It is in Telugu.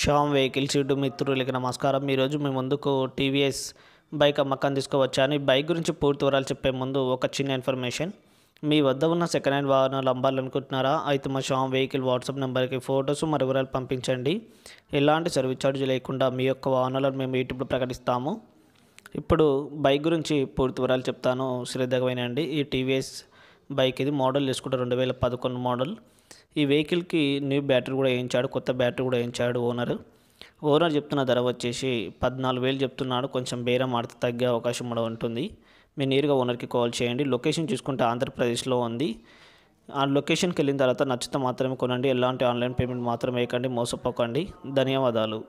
శ్యామ్ వెహికల్స్ యూట్యూబ్ మిత్రులకి నమస్కారం ఈరోజు మీ ముందుకు టీవీఎస్ బైక్ అమ్మకం తీసుకువచ్చాను ఈ బైక్ గురించి పూర్తి వివరాలు చెప్పే ముందు ఒక చిన్న ఇన్ఫర్మేషన్ మీ వద్ద ఉన్న సెకండ్ హ్యాండ్ వాహనాలు అమ్మాలనుకుంటున్నారా అయితే మా షామ్ వెహికల్ వాట్సాప్ నెంబర్కి ఫొటోస్ మరి వివరాలు పంపించండి ఎలాంటి సర్వీస్ ఛార్జ్ లేకుండా మీ యొక్క వాహనాలను మేము యూట్యూబ్లో ప్రకటిస్తాము ఇప్పుడు బైక్ గురించి పూర్తి వివరాలు చెప్తాను శ్రద్ధగా వినండి ఈ టీవీఎస్ బైక్ ఇది మోడల్ తీసుకుంటారు రెండు వేల పదకొండు మోడల్ ఈ వెహికల్కి న్యూ బ్యాటరీ కూడా వేయించాడు కొత్త బ్యాటరీ కూడా వేయించాడు ఓనర్ ఓనర్ చెప్తున్న ధర వచ్చేసి పద్నాలుగు వేలు చెప్తున్నాడు కొంచెం బేరం ఆడితే తగ్గే అవకాశం కూడా ఉంటుంది మీరు నేరుగా ఓనర్కి కాల్ చేయండి లొకేషన్ చూసుకుంటే ఆంధ్రప్రదేశ్లో ఉంది ఆ లొకేషన్కి వెళ్ళిన తర్వాత నచ్చితే మాత్రమే కొనండి ఎలాంటి ఆన్లైన్ పేమెంట్ మాత్రమే వేయకండి మోసపోకండి ధన్యవాదాలు